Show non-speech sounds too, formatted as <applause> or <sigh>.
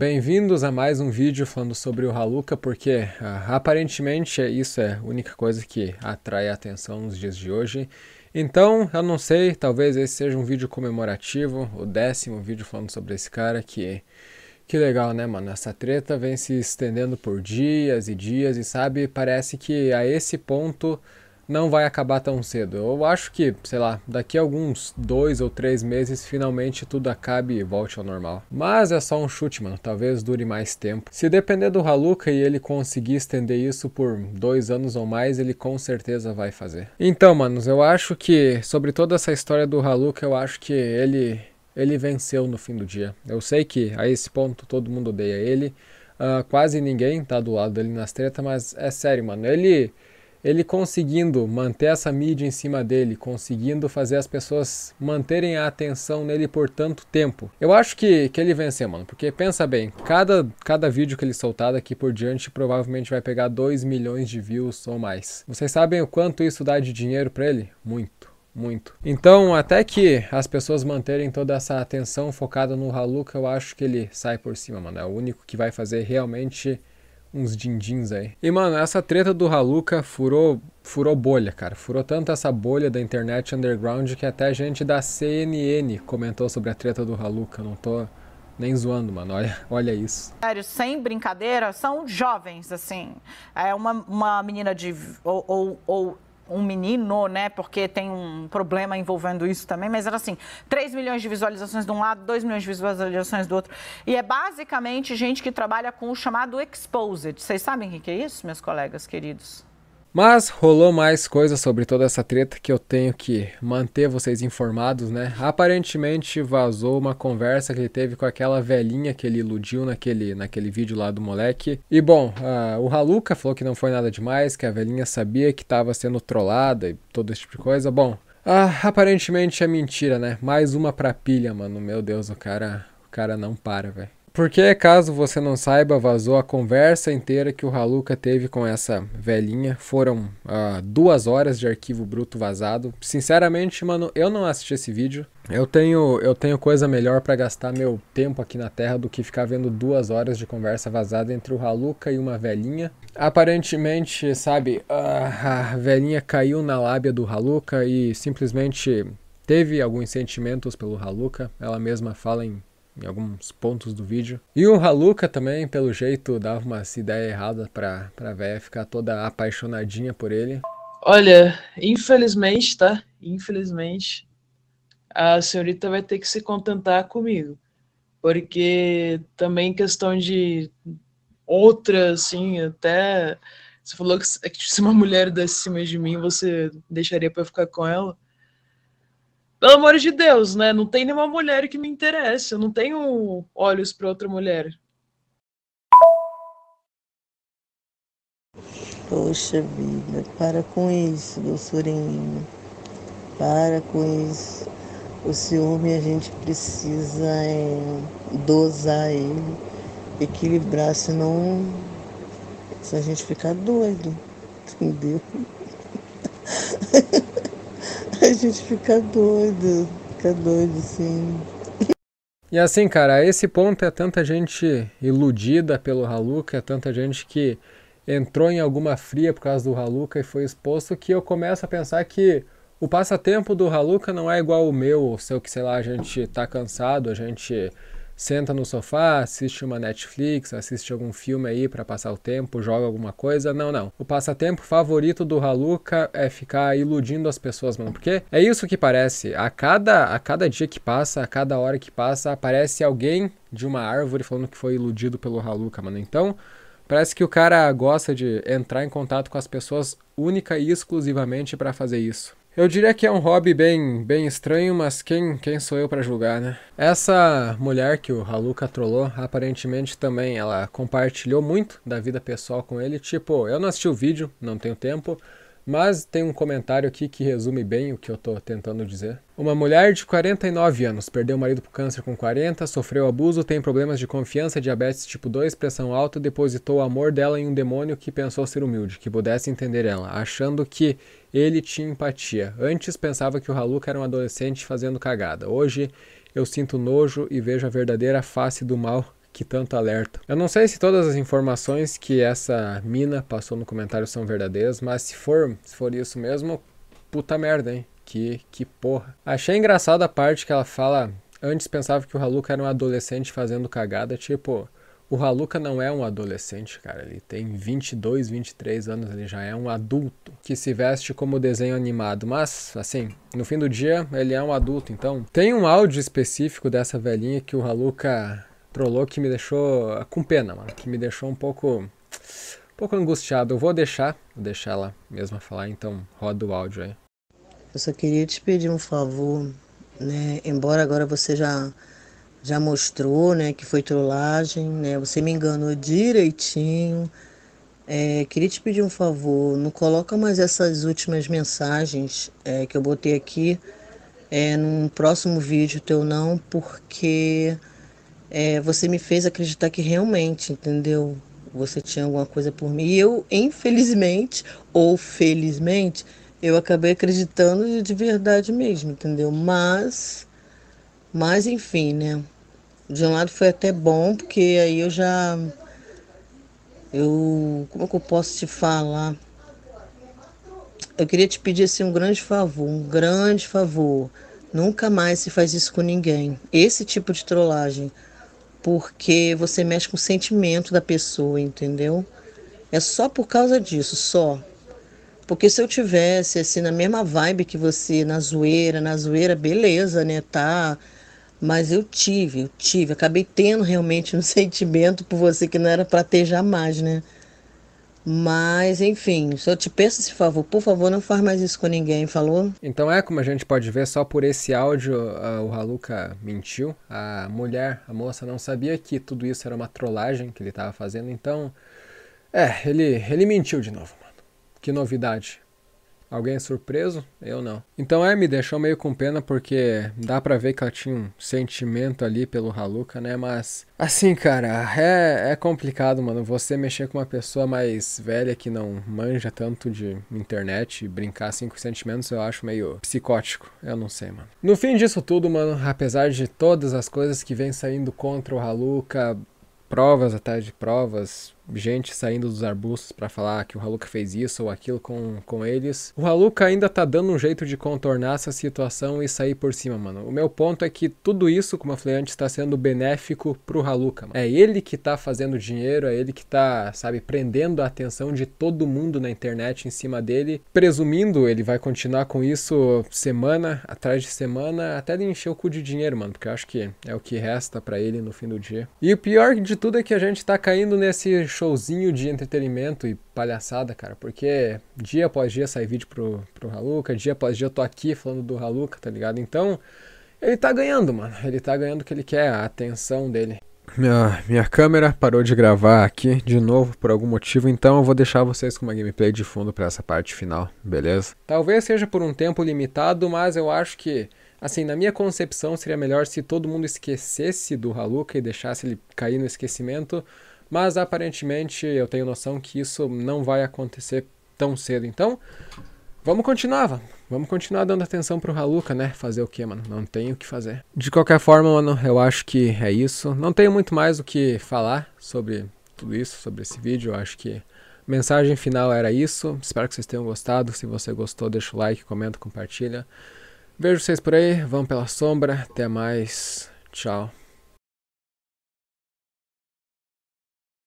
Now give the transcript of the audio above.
Bem-vindos a mais um vídeo falando sobre o Haluca, porque ah, aparentemente é isso é a única coisa que atrai a atenção nos dias de hoje. Então, eu não sei, talvez esse seja um vídeo comemorativo, o décimo vídeo falando sobre esse cara que... Que legal, né, mano? Essa treta vem se estendendo por dias e dias e, sabe, parece que a esse ponto não vai acabar tão cedo. Eu acho que, sei lá, daqui a alguns dois ou três meses finalmente tudo acabe e volte ao normal. Mas é só um chute, mano. Talvez dure mais tempo. Se depender do Haluka e ele conseguir estender isso por dois anos ou mais, ele com certeza vai fazer. Então, manos, eu acho que sobre toda essa história do Haluka, eu acho que ele ele venceu no fim do dia. Eu sei que a esse ponto todo mundo odeia ele. Uh, quase ninguém tá do lado dele nas tretas, mas é sério, mano. Ele ele conseguindo manter essa mídia em cima dele, conseguindo fazer as pessoas manterem a atenção nele por tanto tempo. Eu acho que, que ele venceu, mano, porque pensa bem, cada, cada vídeo que ele soltar daqui por diante provavelmente vai pegar 2 milhões de views ou mais. Vocês sabem o quanto isso dá de dinheiro para ele? Muito muito. Então, até que as pessoas manterem toda essa atenção focada no Haluka, eu acho que ele sai por cima, mano. É o único que vai fazer realmente uns dindins aí. E, mano, essa treta do Haluca furou, furou bolha, cara. Furou tanto essa bolha da internet underground que até gente da CNN comentou sobre a treta do Haluca. Não tô nem zoando, mano. Olha, <laughs> olha isso. Sério, sem brincadeira, são jovens, assim. É uma, uma menina de. ou, ou, ou um menino, né? Porque tem um problema envolvendo isso também, mas era assim: 3 milhões de visualizações de um lado, 2 milhões de visualizações do outro. E é basicamente gente que trabalha com o chamado exposed. Vocês sabem o que é isso, meus colegas queridos? Mas rolou mais coisa sobre toda essa treta que eu tenho que manter vocês informados, né? Aparentemente vazou uma conversa que ele teve com aquela velhinha que ele iludiu naquele, naquele vídeo lá do moleque. E bom, uh, o Haluca falou que não foi nada demais, que a velhinha sabia que estava sendo trollada e todo esse tipo de coisa. Bom, uh, aparentemente é mentira, né? Mais uma pra pilha, mano. Meu Deus, o cara, o cara não para, velho. Porque, caso você não saiba, vazou a conversa inteira que o Haluca teve com essa velhinha. Foram uh, duas horas de arquivo bruto vazado. Sinceramente, mano, eu não assisti esse vídeo. Eu tenho, eu tenho coisa melhor para gastar meu tempo aqui na Terra do que ficar vendo duas horas de conversa vazada entre o Haluca e uma velhinha. Aparentemente, sabe, uh, a velhinha caiu na lábia do Haluca e simplesmente teve alguns sentimentos pelo Haluca. Ela mesma fala em em alguns pontos do vídeo. E o Haluka também, pelo jeito, dava uma ideia errada pra, pra véia ficar toda apaixonadinha por ele. Olha, infelizmente, tá? Infelizmente, a senhorita vai ter que se contentar comigo. Porque também questão de outra, assim, até. Você falou que se é uma mulher desse cima de mim, você deixaria para ficar com ela? pelo amor de Deus, né? Não tem nenhuma mulher que me interesse. Eu não tenho olhos para outra mulher. Poxa vida, para com isso, doçurinho. Para com isso. O ciúme a gente precisa é, dosar ele, equilibrar, senão se a gente ficar doido, entendeu? gente fica doido, fica doido sim. E assim, cara, a esse ponto é tanta gente iludida pelo Haluca, é tanta gente que entrou em alguma fria por causa do Haluca e foi exposto que eu começo a pensar que o passatempo do Haluca não é igual o meu, ou seu que, sei lá, a gente tá cansado, a gente senta no sofá, assiste uma Netflix, assiste algum filme aí para passar o tempo, joga alguma coisa. Não, não. O passatempo favorito do Haluca é ficar iludindo as pessoas, mano. Porque é isso que parece. A cada, a cada dia que passa, a cada hora que passa, aparece alguém de uma árvore falando que foi iludido pelo Haluca, mano. Então, Parece que o cara gosta de entrar em contato com as pessoas única e exclusivamente para fazer isso. Eu diria que é um hobby bem, bem estranho, mas quem, quem sou eu para julgar, né? Essa mulher que o Haluka trollou, aparentemente também ela compartilhou muito da vida pessoal com ele, tipo, eu não assisti o vídeo, não tenho tempo, mas tem um comentário aqui que resume bem o que eu estou tentando dizer. Uma mulher de 49 anos perdeu o marido por câncer com 40, sofreu abuso, tem problemas de confiança, diabetes tipo 2, pressão alta, depositou o amor dela em um demônio que pensou ser humilde, que pudesse entender ela, achando que ele tinha empatia. Antes pensava que o Haluca era um adolescente fazendo cagada. Hoje eu sinto nojo e vejo a verdadeira face do mal que tanto alerta. Eu não sei se todas as informações que essa mina passou no comentário são verdadeiras, mas se for, se for isso mesmo, puta merda, hein? Que, que porra. Achei engraçada a parte que ela fala. Antes pensava que o Haluka era um adolescente fazendo cagada. Tipo, o Haluka não é um adolescente, cara. Ele tem 22, 23 anos. Ele já é um adulto que se veste como desenho animado. Mas, assim, no fim do dia, ele é um adulto. Então, tem um áudio específico dessa velhinha que o Haluka trollou que me deixou com pena, mano, que me deixou um pouco um pouco angustiado. Eu vou deixar, vou deixar ela mesma falar, então roda o áudio aí. Eu só queria te pedir um favor, né? Embora agora você já já mostrou, né, que foi trollagem, né? Você me enganou direitinho. É, queria te pedir um favor, não coloca mais essas últimas mensagens é, que eu botei aqui é, num próximo vídeo teu não, porque é, você me fez acreditar que realmente, entendeu? Você tinha alguma coisa por mim. E eu, infelizmente, ou felizmente, eu acabei acreditando de verdade mesmo, entendeu? Mas, mas enfim, né? De um lado foi até bom, porque aí eu já. Eu. Como é que eu posso te falar? Eu queria te pedir assim, um grande favor, um grande favor. Nunca mais se faz isso com ninguém. Esse tipo de trollagem porque você mexe com o sentimento da pessoa, entendeu? É só por causa disso, só. Porque se eu tivesse assim na mesma vibe que você, na zoeira, na zoeira, beleza, né, tá? Mas eu tive, eu tive, acabei tendo realmente um <laughs> sentimento por você que não era para ter jamais, né? Mas, enfim, se eu te peço esse favor, por favor, não faz mais isso com ninguém, falou? Então é, como a gente pode ver, só por esse áudio uh, o Haluka mentiu. A mulher, a moça, não sabia que tudo isso era uma trollagem que ele estava fazendo, então... É, ele, ele mentiu de novo, mano. Que novidade. Alguém é surpreso? Eu não. Então é, me deixou meio com pena porque dá pra ver que ela tinha um sentimento ali pelo Haluka, né? Mas, assim, cara, é, é complicado, mano. Você mexer com uma pessoa mais velha que não manja tanto de internet e brincar assim com sentimentos, eu acho meio psicótico. Eu não sei, mano. No fim disso tudo, mano, apesar de todas as coisas que vem saindo contra o Haluka, provas atrás de provas, gente saindo dos arbustos para falar que o Haluka fez isso ou aquilo com, com eles. O Haluka ainda tá dando um jeito de contornar essa situação e sair por cima, mano. O meu ponto é que tudo isso, como eu falei antes, tá sendo benéfico pro Haluka, mano. É ele que tá fazendo dinheiro, é ele que tá, sabe, prendendo a atenção de todo mundo na internet em cima dele. Presumindo, ele vai continuar com isso semana atrás de semana, até ele encher o cu de dinheiro, mano, porque eu acho que é o que resta para ele no fim do dia. E o pior de tudo é que a gente tá caindo nesse showzinho de entretenimento e palhaçada, cara, porque dia após dia sai vídeo pro, pro Haluca, dia após dia eu tô aqui falando do Haluca, tá ligado? Então, ele tá ganhando, mano. Ele tá ganhando o que ele quer, a atenção dele. Minha, minha câmera parou de gravar aqui de novo por algum motivo, então eu vou deixar vocês com uma gameplay de fundo para essa parte final, beleza? Talvez seja por um tempo limitado, mas eu acho que Assim, na minha concepção, seria melhor se todo mundo esquecesse do Haluka e deixasse ele cair no esquecimento, mas aparentemente eu tenho noção que isso não vai acontecer tão cedo. Então, vamos continuar, vamos continuar dando atenção pro Haluka, né? Fazer o que, mano? Não tem o que fazer. De qualquer forma, mano, eu acho que é isso. Não tenho muito mais o que falar sobre tudo isso, sobre esse vídeo. Eu acho que mensagem final era isso. Espero que vocês tenham gostado. Se você gostou, deixa o like, comenta, compartilha. Vejo vocês por aí. Vamos pela sombra. Até mais. Tchau.